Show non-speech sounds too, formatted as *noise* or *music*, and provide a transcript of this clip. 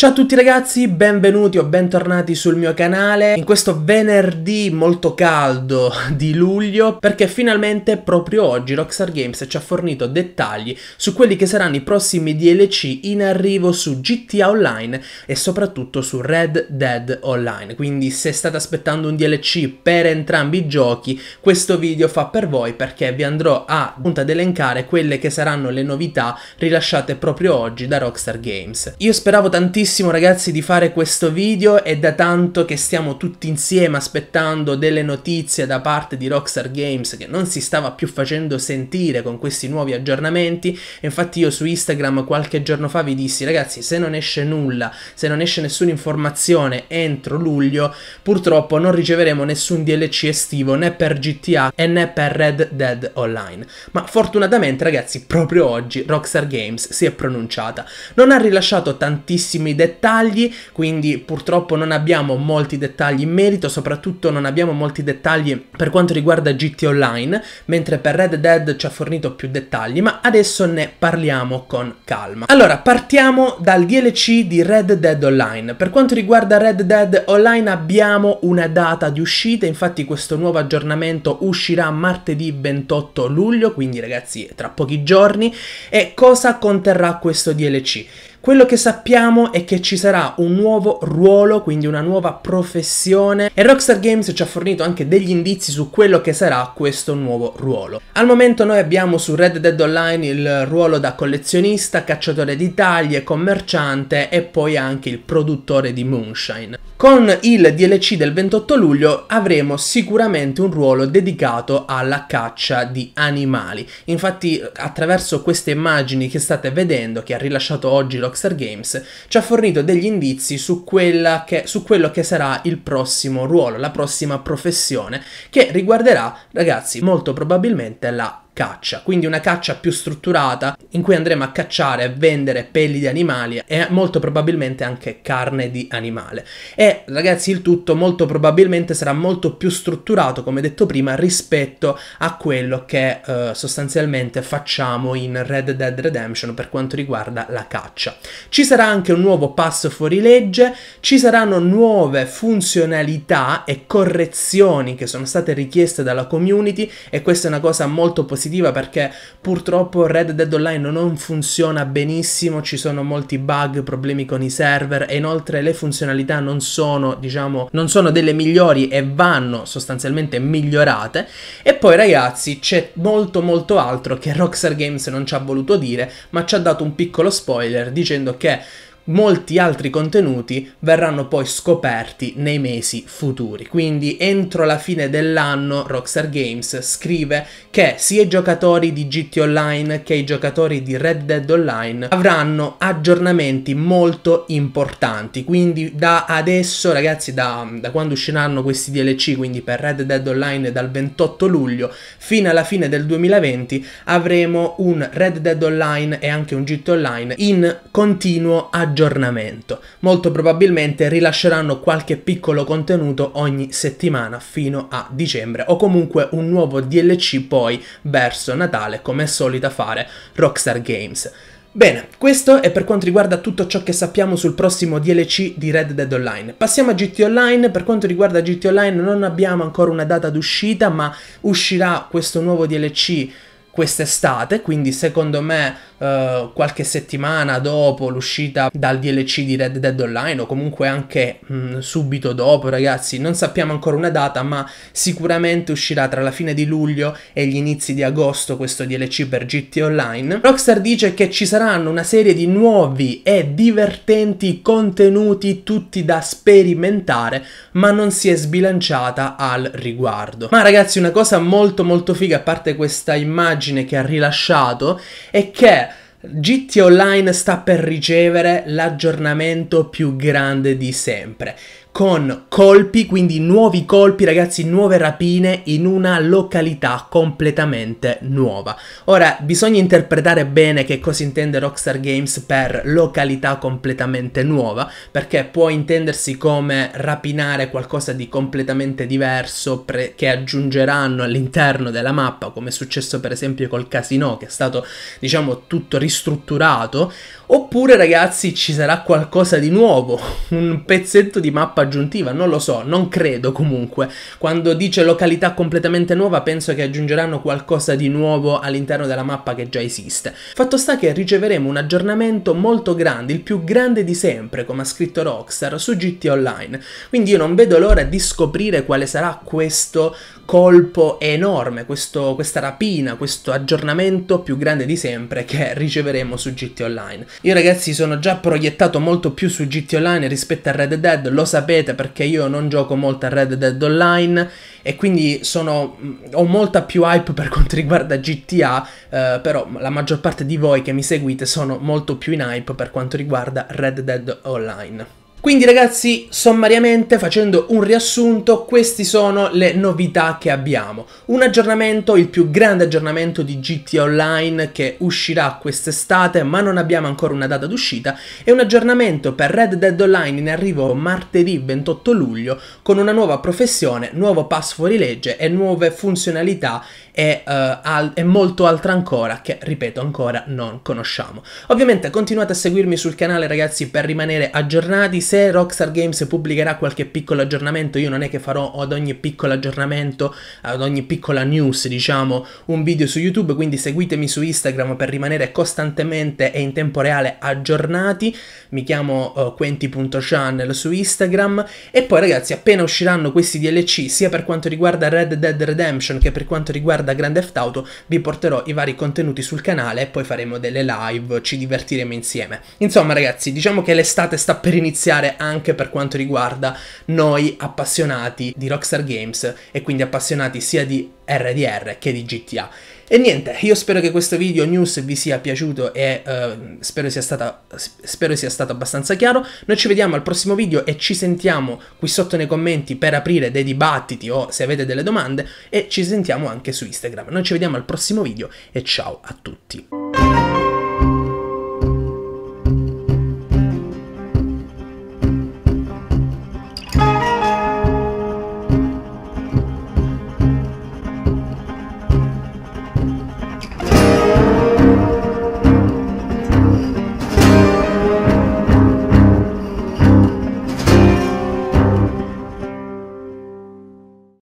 Ciao a tutti ragazzi, benvenuti o bentornati sul mio canale in questo venerdì molto caldo di luglio perché finalmente proprio oggi Rockstar Games ci ha fornito dettagli su quelli che saranno i prossimi DLC in arrivo su GTA Online e soprattutto su Red Dead Online quindi se state aspettando un DLC per entrambi i giochi questo video fa per voi perché vi andrò a punta ad elencare quelle che saranno le novità rilasciate proprio oggi da Rockstar Games. Io speravo tantissimo tantissimo ragazzi di fare questo video, è da tanto che stiamo tutti insieme aspettando delle notizie da parte di Rockstar Games che non si stava più facendo sentire con questi nuovi aggiornamenti, infatti io su Instagram qualche giorno fa vi dissi ragazzi se non esce nulla, se non esce nessuna informazione entro luglio, purtroppo non riceveremo nessun DLC estivo né per GTA e né per Red Dead Online, ma fortunatamente ragazzi proprio oggi Rockstar Games si è pronunciata, non ha rilasciato tantissimi dettagli, quindi purtroppo non abbiamo molti dettagli in merito, soprattutto non abbiamo molti dettagli per quanto riguarda GT Online, mentre per Red Dead ci ha fornito più dettagli, ma adesso ne parliamo con calma. Allora, partiamo dal DLC di Red Dead Online. Per quanto riguarda Red Dead Online abbiamo una data di uscita, infatti questo nuovo aggiornamento uscirà martedì 28 luglio, quindi ragazzi tra pochi giorni, e cosa conterrà questo DLC? Quello che sappiamo è che ci sarà un nuovo ruolo, quindi una nuova professione e Rockstar Games ci ha fornito anche degli indizi su quello che sarà questo nuovo ruolo. Al momento noi abbiamo su Red Dead Online il ruolo da collezionista, cacciatore di taglie, commerciante e poi anche il produttore di moonshine. Con il DLC del 28 luglio avremo sicuramente un ruolo dedicato alla caccia di animali. Infatti attraverso queste immagini che state vedendo che ha rilasciato oggi lo Rockstar Games, ci ha fornito degli indizi su, che, su quello che sarà il prossimo ruolo, la prossima professione, che riguarderà, ragazzi, molto probabilmente la caccia, quindi una caccia più strutturata in cui andremo a cacciare e vendere pelli di animali e molto probabilmente anche carne di animale. E ragazzi il tutto molto probabilmente sarà molto più strutturato, come detto prima, rispetto a quello che eh, sostanzialmente facciamo in Red Dead Redemption per quanto riguarda la caccia. Ci sarà anche un nuovo passo fuori legge, ci saranno nuove funzionalità e correzioni che sono state richieste dalla community e questa è una cosa molto positiva positiva perché purtroppo Red Dead Online non funziona benissimo, ci sono molti bug, problemi con i server e inoltre le funzionalità non sono, diciamo, non sono delle migliori e vanno sostanzialmente migliorate. E poi ragazzi c'è molto molto altro che Rockstar Games non ci ha voluto dire, ma ci ha dato un piccolo spoiler dicendo che molti altri contenuti verranno poi scoperti nei mesi futuri. Quindi entro la fine dell'anno Rockstar Games scrive che sia i giocatori di GT Online che i giocatori di Red Dead Online avranno aggiornamenti molto importanti. Quindi da adesso ragazzi, da, da quando usciranno questi DLC, quindi per Red Dead Online dal 28 luglio fino alla fine del 2020, avremo un Red Dead Online e anche un GT Online in continuo aggiornamento aggiornamento. Molto probabilmente rilasceranno qualche piccolo contenuto ogni settimana fino a dicembre o comunque un nuovo DLC poi verso Natale come è solita fare Rockstar Games. Bene, questo è per quanto riguarda tutto ciò che sappiamo sul prossimo DLC di Red Dead Online. Passiamo a GT Online, per quanto riguarda GT Online non abbiamo ancora una data d'uscita, ma uscirà questo nuovo DLC quest'estate, quindi secondo me eh, qualche settimana dopo l'uscita dal DLC di Red Dead Online o comunque anche mh, mm, subito dopo, ragazzi, non sappiamo ancora una data, ma sicuramente uscirà tra la fine di luglio e gli inizi di agosto questo DLC per GT Online. Rockstar dice che ci saranno una serie di nuovi e divertenti contenuti tutti da sperimentare, ma non si è sbilanciata al riguardo. Ma ragazzi, una cosa molto molto figa, a parte questa immagine immagine che ha rilasciato e che GT Online sta per ricevere l'aggiornamento più grande di sempre con colpi, quindi nuovi colpi, ragazzi, nuove rapine in una località completamente nuova. Ora, bisogna interpretare bene che cosa intende Rockstar Games per località completamente nuova, perché può intendersi come rapinare qualcosa di completamente diverso che aggiungeranno all'interno della mappa, come è successo per esempio col casino, che è stato, diciamo, tutto ristrutturato, oppure, ragazzi, ci sarà qualcosa di nuovo, *laughs* un pezzetto di mappa aggiuntiva, non lo so, non credo comunque. Quando dice località completamente nuova penso che aggiungeranno qualcosa di nuovo all'interno della mappa che già esiste. Fatto sta che riceveremo un aggiornamento molto grande, il più grande di sempre, come ha scritto Rockstar, su GT Online. Quindi io non vedo l'ora di scoprire quale sarà questo colpo enorme, questo, questa rapina, questo aggiornamento più grande di sempre che riceveremo su GT Online. Io ragazzi sono già proiettato molto più su GT Online rispetto a Red Dead, lo sapete sapete perché io non gioco molto a Red Dead Online e quindi sono, mm, ho molta più hype per quanto riguarda GTA, eh, però la maggior parte di voi che mi seguite sono molto più in hype per quanto riguarda Red Dead Online. Quindi ragazzi, sommariamente facendo un riassunto, queste sono le novità che abbiamo. Un aggiornamento, il più grande aggiornamento di GTA Online che uscirà quest'estate, ma non abbiamo ancora una data d'uscita, e un aggiornamento per Red Dead Online in arrivo martedì 28 luglio con una nuova professione, nuovo pass fuorilegge e nuove funzionalità e, uh, al e molto altro ancora che, ripeto, ancora non conosciamo. Ovviamente continuate a seguirmi sul canale ragazzi per rimanere aggiornati se Rockstar Games pubblicherà qualche piccolo aggiornamento, io non è che farò ad ogni piccolo aggiornamento, ad ogni piccola news, diciamo, un video su YouTube, quindi seguitemi su Instagram per rimanere costantemente e in tempo reale aggiornati. Mi chiamo uh, quenti.channel su Instagram e poi ragazzi, appena usciranno questi DLC, sia per quanto riguarda Red Dead Redemption che per quanto riguarda Grand Theft Auto, vi porterò i vari contenuti sul canale e poi faremo delle live, ci divertiremo insieme. Insomma, ragazzi, diciamo che l'estate sta per iniziare applicare anche per quanto riguarda noi appassionati di Rockstar Games e quindi appassionati sia di RDR che di GTA. E niente, io spero che questo video news vi sia piaciuto e uh, spero, sia stata, spero sia stato abbastanza chiaro. Noi ci vediamo al prossimo video e ci sentiamo qui sotto nei commenti per aprire dei dibattiti o se avete delle domande e ci sentiamo anche su Instagram. Noi ci vediamo al prossimo video e ciao a tutti.